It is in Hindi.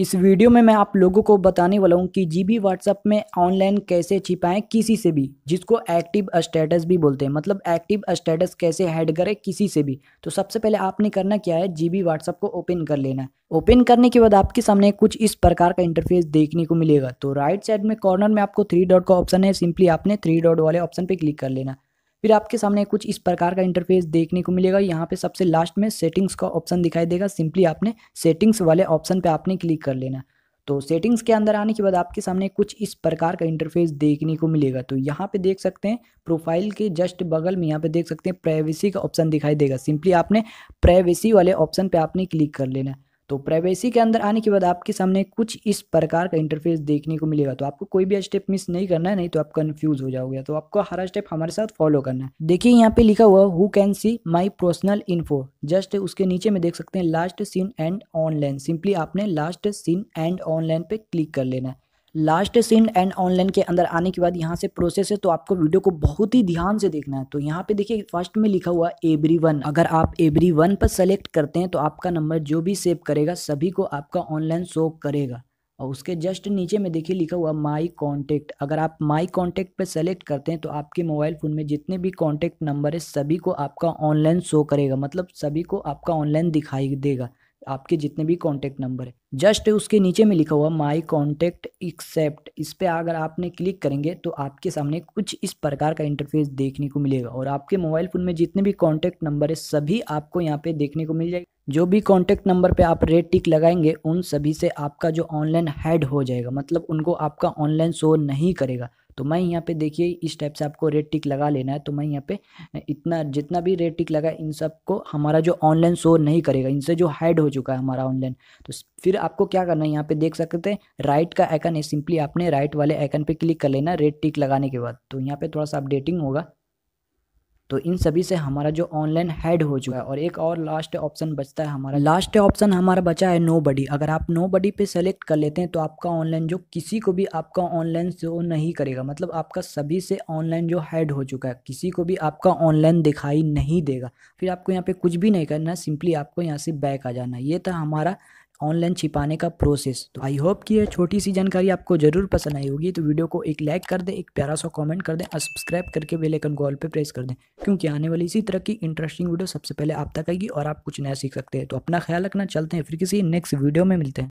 इस वीडियो में मैं आप लोगों को बताने वाला हूँ कि जी बी व्हाट्सअप में ऑनलाइन कैसे छिपाएं किसी से भी जिसको एक्टिव स्टेटस भी बोलते हैं मतलब एक्टिव स्टेटस कैसे हैड करें किसी से भी तो सबसे पहले आपने करना क्या है जी बी व्हाट्सअप को ओपन कर लेना है ओपन करने के बाद आपके सामने कुछ इस प्रकार का इंटरफेस देखने को मिलेगा तो राइट साइड में कॉर्नर में आपको थ्री डॉट का ऑप्शन है सिंपली आपने थ्री डॉट वाले ऑप्शन पर क्लिक कर लेना फिर आपके सामने कुछ इस प्रकार का इंटरफेस देखने को मिलेगा यहाँ पे सबसे लास्ट में सेटिंग्स का ऑप्शन दिखाई देगा सिंपली आपने सेटिंग्स वाले ऑप्शन पे आपने क्लिक कर लेना तो सेटिंग्स के अंदर आने के बाद आपके सामने कुछ इस प्रकार का इंटरफेस देखने को मिलेगा तो यहाँ पे देख सकते हैं प्रोफाइल के जस्ट बगल में यहाँ पे देख सकते हैं प्राइवेसी का ऑप्शन दिखाई देगा सिंपली आपने प्राइवेसी वाले ऑप्शन पे आपने क्लिक कर लेना है तो प्राइवेसी के अंदर आने के बाद आपके सामने कुछ इस प्रकार का इंटरफेस देखने को मिलेगा तो आपको कोई भी स्टेप मिस नहीं करना है नहीं तो आप कंफ्यूज हो जाओगे तो आपको हर स्टेप हमारे साथ फॉलो करना है देखिए यहाँ पे लिखा हुआ who can see my personal info just उसके नीचे में देख सकते हैं last seen and online simply आपने लास्ट सीन एंड ऑनलाइन पे क्लिक कर लेना है लास्ट सीन एंड ऑनलाइन के अंदर आने के बाद यहाँ से प्रोसेस है तो आपको वीडियो को बहुत ही ध्यान से देखना है तो यहाँ पे देखिए फर्स्ट में लिखा हुआ एवरी वन अगर आप एवरी वन पर सेलेक्ट करते हैं तो आपका नंबर जो भी सेव करेगा सभी को आपका ऑनलाइन शो करेगा और उसके जस्ट नीचे में देखिए लिखा हुआ माई कॉन्टेक्ट अगर आप माई कॉन्टेक्ट पर सेलेक्ट करते हैं तो आपके मोबाइल फ़ोन में जितने भी कॉन्टेक्ट नंबर है सभी को आपका ऑनलाइन शो करेगा मतलब सभी को आपका ऑनलाइन दिखाई देगा आपके जितने भी कॉन्टैक्ट नंबर है जस्ट उसके नीचे में लिखा हुआ माई कॉन्टैक्ट एक्सेप्ट इस पर अगर आपने क्लिक करेंगे तो आपके सामने कुछ इस प्रकार का इंटरफेस देखने को मिलेगा और आपके मोबाइल फ़ोन में जितने भी कॉन्टैक्ट नंबर है सभी आपको यहाँ पे देखने को मिल जाएगा जो भी कॉन्टैक्ट नंबर पे आप रेड टिक लगाएंगे उन सभी से आपका जो ऑनलाइन हैड हो जाएगा मतलब उनको आपका ऑनलाइन शो नहीं करेगा तो मैं यहाँ पे देखिए इस टाइप से आपको रेड टिक लगा लेना है तो मैं यहाँ पे इतना जितना भी रेड टिक लगा इन सब को हमारा जो ऑनलाइन शो नहीं करेगा इनसे जो हाइड हो चुका है हमारा ऑनलाइन तो फिर आपको क्या करना है यहाँ पे देख सकते हैं राइट का आइकन है सिंपली आपने राइट वाले आइकन पे क्लिक कर लेना रेड टिक लगाने के बाद तो यहाँ पे थोड़ा सा अपडेटिंग होगा तो इन सभी से हमारा जो ऑनलाइन हेड हो चुका है और एक और लास्ट ऑप्शन बचता है हमारा लास्ट ऑप्शन हमारा बचा है नो बडी अगर आप नो बडी पे सेलेक्ट कर लेते हैं तो आपका ऑनलाइन जो किसी को भी आपका ऑनलाइन शो नहीं करेगा मतलब आपका सभी से ऑनलाइन जो हेड हो चुका है किसी को भी आपका ऑनलाइन दिखाई नहीं देगा फिर आपको यहाँ पे कुछ भी नहीं करना सिंपली आपको यहाँ से बैक आ जाना ये था हमारा ऑनलाइन छिपाने का प्रोसेस तो आई होप कि यह छोटी सी जानकारी आपको जरूर पसंद आई होगी तो वीडियो को एक लाइक कर दें एक प्यारा सा कमेंट कर दें और सब्सक्राइब करके बेलेकन कॉल पर प्रेस कर दें क्योंकि आने वाली इसी तरह की इंटरेस्टिंग वीडियो सबसे पहले आप तक आएगी और आप कुछ नया सीख सकते हैं तो अपना ख्याल रखना चलते हैं फिर किसी नेक्स्ट वीडियो में मिलते हैं